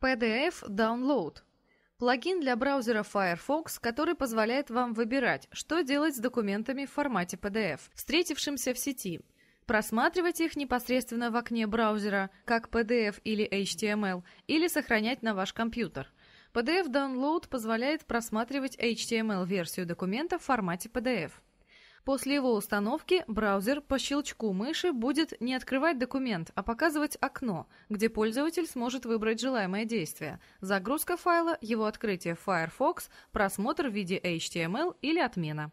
PDF Download – плагин для браузера Firefox, который позволяет вам выбирать, что делать с документами в формате PDF, встретившимся в сети, просматривать их непосредственно в окне браузера, как PDF или HTML, или сохранять на ваш компьютер. PDF Download позволяет просматривать HTML-версию документа в формате PDF. После его установки браузер по щелчку мыши будет не открывать документ, а показывать окно, где пользователь сможет выбрать желаемое действие – загрузка файла, его открытие в Firefox, просмотр в виде HTML или отмена.